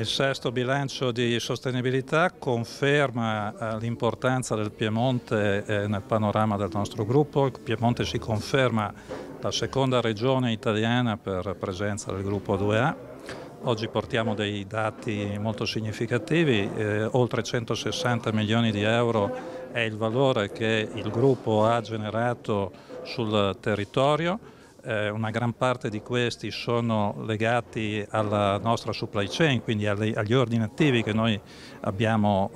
Il sesto bilancio di sostenibilità conferma eh, l'importanza del Piemonte eh, nel panorama del nostro gruppo. Il Piemonte si conferma la seconda regione italiana per presenza del gruppo 2A. Oggi portiamo dei dati molto significativi, eh, oltre 160 milioni di euro è il valore che il gruppo ha generato sul territorio eh, una gran parte di questi sono legati alla nostra supply chain, quindi alle, agli ordini attivi che noi abbiamo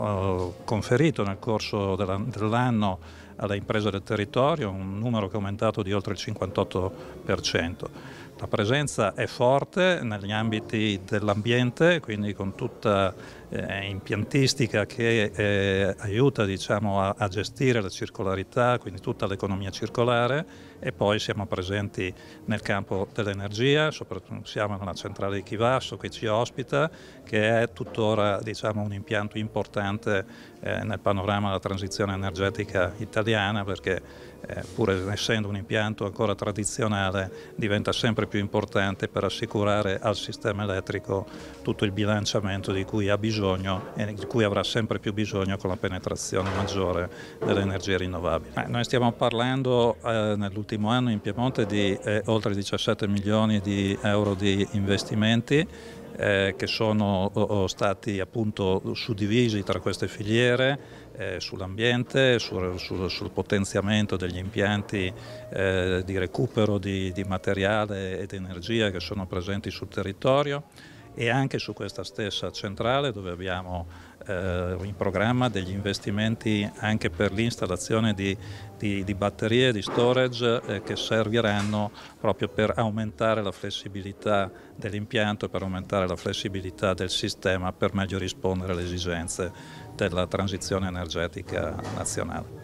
eh, conferito nel corso della, dell'anno alle imprese del territorio, un numero che è aumentato di oltre il 58%. La presenza è forte negli ambiti dell'ambiente, quindi con tutta eh, impiantistica che eh, aiuta diciamo, a, a, gestire la circolarità, quindi tutta l'economia circolare e poi siamo presenti nel campo dell'energia, soprattutto siamo nella centrale di Chivasso che ci ospita, che è tuttora diciamo, un impianto importante eh, nel panorama della transizione energetica italiana italiana perché eh, pur essendo un impianto ancora tradizionale, diventa sempre più importante per assicurare al sistema elettrico tutto il bilanciamento di cui ha bisogno e di cui avrà sempre più bisogno con la penetrazione maggiore delle energie rinnovabili. Eh, noi stiamo parlando eh, nell'ultimo anno in Piemonte di eh, oltre 17 milioni di euro di investimenti eh, che sono o, o stati appunto suddivisi tra queste filiere eh, sull'ambiente, sul, sul, sul, potenziamento degli degli impianti eh, di recupero di, di materiale ed energia che sono presenti sul territorio e anche su questa stessa centrale dove abbiamo eh, in programma degli investimenti anche per l'installazione di, di, di batterie, di storage eh, che serviranno proprio per aumentare la flessibilità dell'impianto, per aumentare la flessibilità del sistema per meglio rispondere alle esigenze della transizione energetica nazionale.